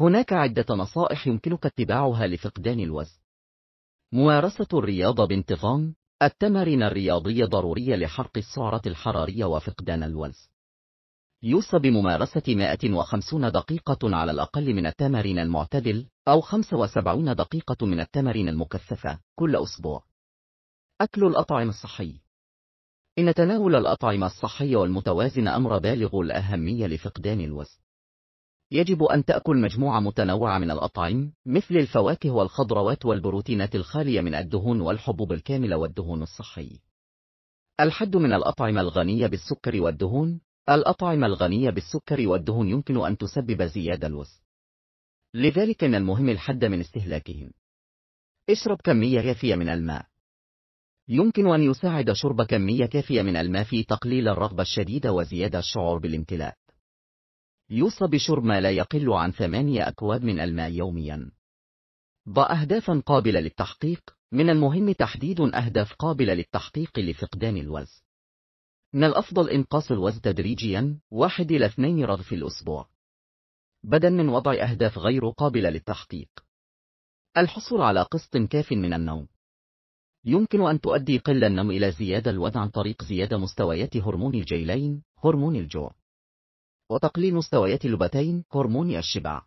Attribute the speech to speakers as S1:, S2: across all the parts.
S1: هناك عدة نصائح يمكنك اتباعها لفقدان الوزن ممارسة الرياضة بانتظام التمارين الرياضية ضرورية لحرق السعرة الحرارية وفقدان الوزن يوصى بممارسة 150 دقيقة على الأقل من التمارين المعتدل أو 75 دقيقة من التمارين المكثفة كل أسبوع أكل الأطعمة الصحي إن تناول الأطعمة الصحية والمتوازنة أمر بالغ الأهمية لفقدان الوزن يجب أن تأكل مجموعة متنوعة من الأطعمة مثل الفواكه والخضروات والبروتينات الخالية من الدهون والحبوب الكاملة والدهون الصحي. الحد من الأطعمة الغنية بالسكر والدهون الأطعمة الغنية بالسكر والدهون يمكن أن تسبب زيادة الوزن. لذلك من المهم الحد من استهلاكهم. اشرب كمية كافية من الماء. يمكن أن يساعد شرب كمية كافية من الماء في تقليل الرغبة الشديدة وزيادة الشعور بالامتلاء. يوصى بشرب ما لا يقل عن ثمانية أكواب من الماء يوميا ضع أهدافا قابلة للتحقيق من المهم تحديد أهداف قابلة للتحقيق لفقدان الوزن من الأفضل إنقاص الوزن تدريجيا واحد إلى اثنين رغ في الأسبوع بدلا من وضع أهداف غير قابلة للتحقيق الحصول على قسط كاف من النوم يمكن أن تؤدي قل النوم إلى زيادة الوزن عن طريق زيادة مستويات هرمون الجيلين هرمون الجوع وتقليل مستويات اللبتين هرمون الشبع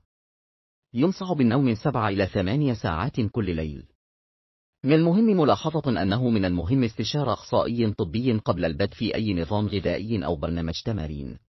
S1: ينصح بالنوم من 7 إلى 8 ساعات كل ليل من المهم ملاحظة أنه من المهم استشارة أخصائي طبي قبل البدء في أي نظام غذائي أو برنامج تمارين